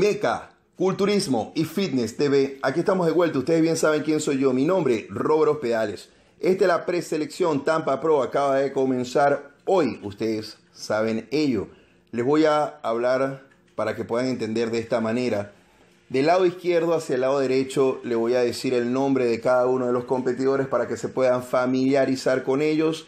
Meca, Culturismo y Fitness TV. Aquí estamos de vuelta. Ustedes bien saben quién soy yo. Mi nombre, Roberto Pedales Esta es la preselección Tampa Pro. Acaba de comenzar hoy. Ustedes saben ello. Les voy a hablar para que puedan entender de esta manera. Del lado izquierdo hacia el lado derecho le voy a decir el nombre de cada uno de los competidores para que se puedan familiarizar con ellos.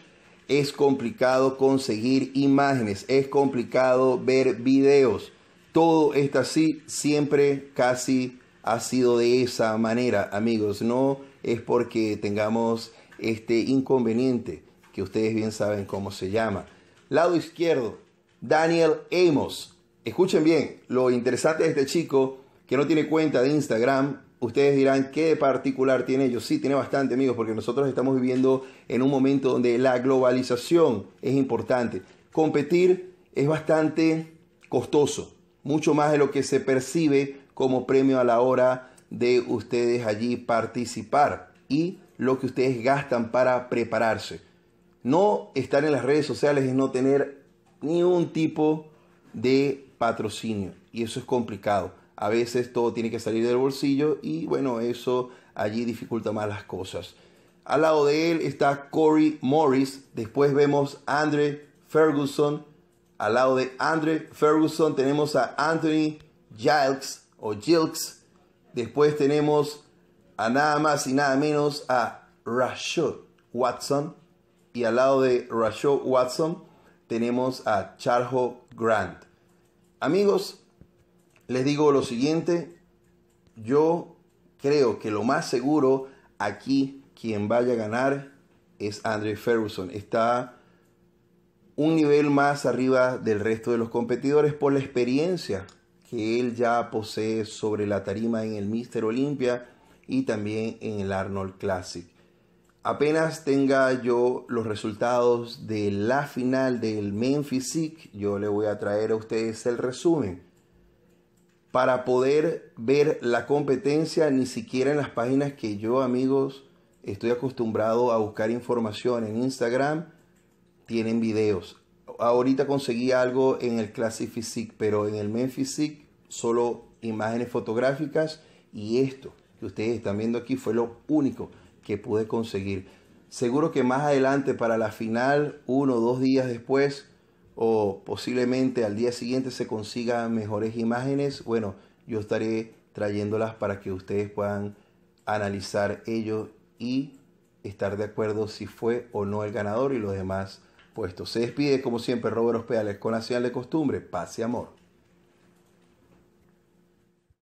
Es complicado conseguir imágenes, es complicado ver videos todo está así, siempre casi ha sido de esa manera, amigos. No es porque tengamos este inconveniente, que ustedes bien saben cómo se llama. Lado izquierdo, Daniel Amos. Escuchen bien, lo interesante de este chico que no tiene cuenta de Instagram, ustedes dirán, ¿qué particular tiene ellos? Sí, tiene bastante, amigos, porque nosotros estamos viviendo en un momento donde la globalización es importante. Competir es bastante costoso mucho más de lo que se percibe como premio a la hora de ustedes allí participar y lo que ustedes gastan para prepararse. No estar en las redes sociales es no tener ni un tipo de patrocinio y eso es complicado. A veces todo tiene que salir del bolsillo y bueno, eso allí dificulta más las cosas. Al lado de él está Corey Morris, después vemos a Andre Ferguson, al lado de Andre Ferguson tenemos a Anthony Jilks. o Gilks. Después tenemos a nada más y nada menos a Rashad Watson. Y al lado de Rashad Watson tenemos a Charjo Grant. Amigos, les digo lo siguiente. Yo creo que lo más seguro aquí quien vaya a ganar es Andre Ferguson. Está un nivel más arriba del resto de los competidores por la experiencia que él ya posee sobre la tarima en el Mister Olympia y también en el Arnold Classic. Apenas tenga yo los resultados de la final del Memphis yo le voy a traer a ustedes el resumen. Para poder ver la competencia, ni siquiera en las páginas que yo, amigos, estoy acostumbrado a buscar información en Instagram, tienen videos. Ahorita conseguí algo en el Classic Physique, pero en el Memphis Physique solo imágenes fotográficas y esto que ustedes están viendo aquí fue lo único que pude conseguir. Seguro que más adelante para la final, uno o dos días después, o posiblemente al día siguiente se consigan mejores imágenes. Bueno, yo estaré trayéndolas para que ustedes puedan analizar ello y estar de acuerdo si fue o no el ganador y los demás puesto. Se despide como siempre Robert Pedales, con la de costumbre, paz y amor.